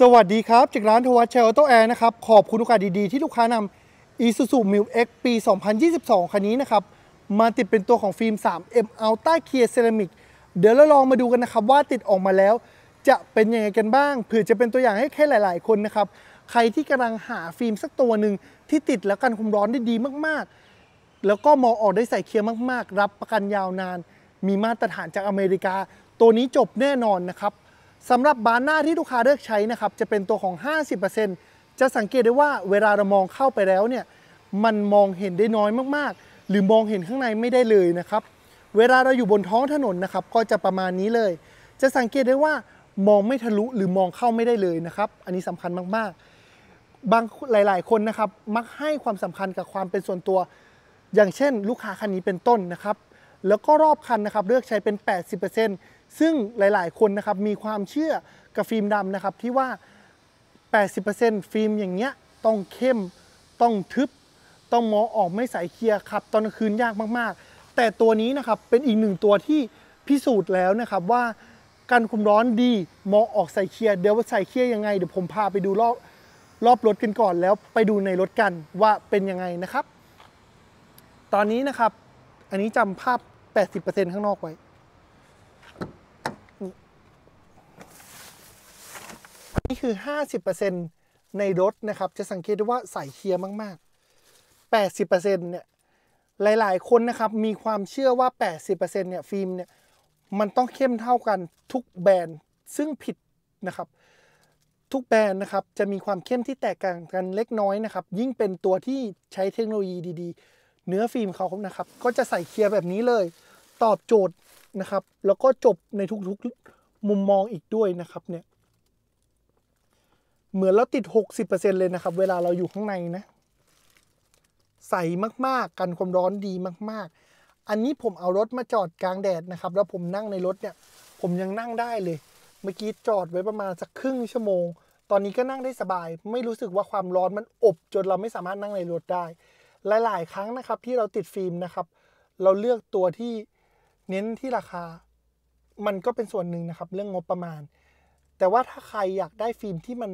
สวัสดีครับ จากร้านทวัชเชลโตแอร์นะครับ ขอบคุณโอกาสดีๆ ที่ลูกค้านำ Isuzu m i l X ปี 2022 คันนี้นะครับ มาติดเป็นตัวของฟิล์ม 3M Ultra Clear Ceramic เดี๋ยวเราลองมาดูกันนะครับว่าติดออกมาแล้ว จะเป็นยังไงกันบ้างเผื่อจะเป็นตัวอย่างให้แค่หลาย ๆ คนนะครับ ใครที่กำลังหาฟิล์มสักตัวหนึ่งที่ติดแล้วกันความร้อนได้ดีมาก ๆ แล้วก็มองออกได้ใส่เคลียร์มาก ๆ รับประกันยาวนาน มีมาตรฐานจากอเมริกา ตัวนี้จบแน่นอนนะครับสำหรับบานหน้าที่ลูกค้าเลือกใช้นะครับ จะเป็นตัวของ 50%จะสังเกตได้ว่าเวลาเรามองเข้าไปแล้วเนี่ยมันมองเห็นได้น้อยมากๆ หรือมองเห็นข้างในไม่ได้เลยนะครับ เวลาเราอยู่บนท้องถนนนะครับก็จะประมาณนี้เลย จะสังเกตได้ว่ามองไม่ทะลุหรือมองเข้าไม่ได้เลยนะครับ อันนี้สำคัญมากๆ บางหลายๆคนนะครับ มักให้ความสำคัญกับความเป็นส่วนตัว อย่างเช่น ลูกค้าคันนี้เป็นต้นนะครับแล้วก็รอบคันนะครับเลือกใช้เป็น 80%ซึ่งหลาย ๆ คนนะครับ มีความเชื่อกับฟิล์มดำนะครับ ที่ว่า 80%ฟิล์มอย่างเงี้ยต้องเข้มต้องทึบ ต้องมองออกไม่ใสเคลียร์ครับ ตอนกลางคืนยากมาก ๆ แต่ตัวนี้นะครับเป็นอีกหนึ่งตัวที่พิสูจน์แล้วนะครับว่าการคุมร้อนดีมองออกใสเคลียร์เดี๋ยวใสเคลียร์ยังไงเดี๋ยวผมพาไปดูรอบรอบรถกันก่อนแล้วไปดูในรถ กันว่าเป็นยังไงนะครับ ตอนนี้นะครับอันนี้จำภาพ80%ข้างนอกไว้นี่คือ 50%ในรถนะครับ จะสังเกตได้ว่าใส่เคียร์มาก ๆ 80%เนี่ย หลาย ๆ คนนะครับ มีความเชื่อว่า 80%เนี่ย ฟิล์มเนี่ย มันต้องเข้มเท่ากันทุกแบรนด์ ซึ่งผิดนะครับ ทุกแบรนด์นะครับ จะมีความเข้มที่แตกต่างกันเล็กน้อยนะครับ ยิ่งเป็นตัวที่ใช้เทคโนโลยีดีเนื้อฟิล์มเขานะครับก็จะใส่เคลียร์แบบนี้เลย ตอบโจทย์นะครับ แล้วก็จบในทุกๆมุมมองอีกด้วยนะครับเนี่ยเหมือนเราติด 60%เลยนะครับเวลาเราอยู่ข้างในนะใส่มากๆกันความร้อนดีมากๆ อันนี้ผมเอารถมาจอดกลางแดดนะครับแล้วผมนั่งในรถเนี่ยผมยังนั่งได้เลย เมื่อกี้จอดไว้ประมาณสักครึ่งชั่วโมง ตอนนี้ก็นั่งได้สบาย ไม่รู้สึกว่าความร้อนมันอบจนเราไม่สามารถนั่งในรถได้หลายๆ ครั้ง นะครับ ที่เราติดฟิล์มนะครับ เราเลือกตัวที่เน้นที่ราคามันก็เป็นส่วนหนึ่งนะครับ เรื่องงบประมาณ แต่ว่าถ้าใครอยากได้ฟิล์มที่มัน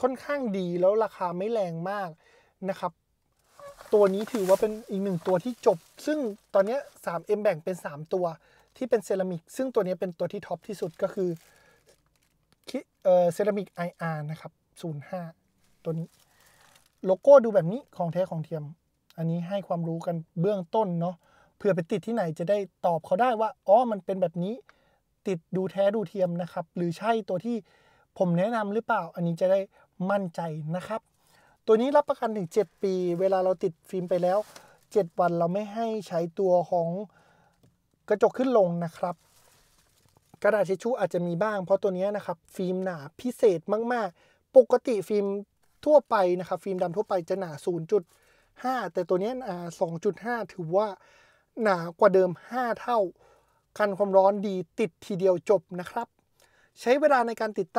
ค่อนข้างดีแล้วราคาไม่แรงมากนะครับ ตัวนี้ถือว่าเป็นอีกหนึ่งตัวที่จบ ซึ่งตอนนี้ 3M แบ่งเป็น 3 ตัวที่เป็นเซรามิกซึ่งตัวนี้เป็นตัวที่ท็อปที่สุดก็คือเซรามิก IR นะครับ05 ตัวนี้โลโก้ดูแบบนี้ ของแท้ของเทียม อันนี้ให้ความรู้กันเบื้องต้นเนาะเพื่อไปติดที่ไหนจะได้ตอบเขาได้ว่า อ๋อ มันเป็นแบบนี้ ติดดูแท้ดูเทียมนะครับ หรือใช่ตัวที่ผมแนะนำหรือเปล่า อันนี้จะได้มั่นใจนะครับ ตัวนี้รับประกันถึง7ปี เวลาเราติดฟิล์มไปแล้ว 7 วันเราไม่ให้ใช้ตัวของกระจกขึ้นลงนะครับ กระดาษทิชชู่อาจจะมีบ้าง เพราะตัวนี้นะครับฟิล์มหนาพิเศษมาก ๆ ปกติฟิล์มทั่วไปนะครับฟิล์มดำทั่วไปจะหนา 0.5 แต่ตัวนี้หนา2.5 ถือว่าหนากว่าเดิม 5 เท่ากันความร้อนดีติดทีเดียวจบนะครับ ใช้เวลาในการติดตั้ง